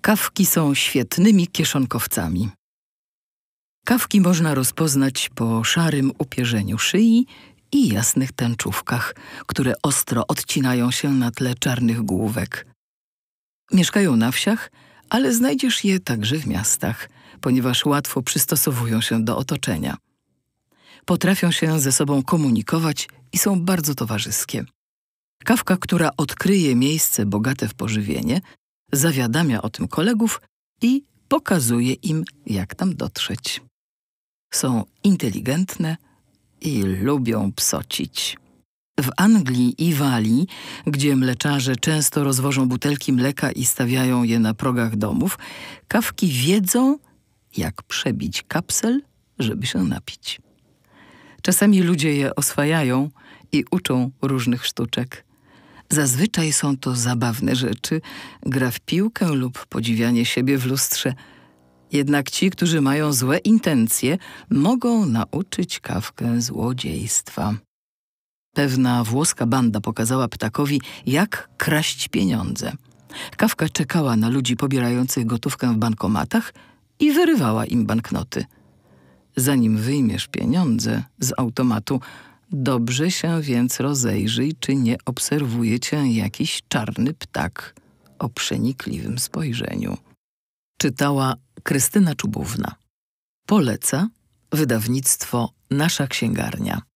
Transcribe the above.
Kawki są świetnymi kieszonkowcami. Kawki można rozpoznać po szarym upierzeniu szyi i jasnych tęczówkach, które ostro odcinają się na tle czarnych główek. Mieszkają na wsiach, ale znajdziesz je także w miastach, ponieważ łatwo przystosowują się do otoczenia. Potrafią się ze sobą komunikować i są bardzo towarzyskie. Kawka, która odkryje miejsce bogate w pożywienie, zawiadamia o tym kolegów i pokazuje im, jak tam dotrzeć. Są inteligentne i lubią psocić. W Anglii i Walii, gdzie mleczarze często rozwożą butelki mleka i stawiają je na progach domów, kawki wiedzą, jak przebić kapsel, żeby się napić. Czasami ludzie je oswajają i uczą różnych sztuczek. Zazwyczaj są to zabawne rzeczy, gra w piłkę lub podziwianie siebie w lustrze. Jednak ci, którzy mają złe intencje, mogą nauczyć kawkę złodziejstwa. Pewna włoska banda pokazała ptakowi, jak kraść pieniądze. Kawka czekała na ludzi pobierających gotówkę w bankomatach i wyrywała im banknoty. Zanim wyjmiesz pieniądze z automatu, Dobrze się więc rozejrzyj, czy nie obserwuje cię jakiś czarny ptak o przenikliwym spojrzeniu. Czytała Krystyna Czubówna. Poleca wydawnictwo Nasza Księgarnia.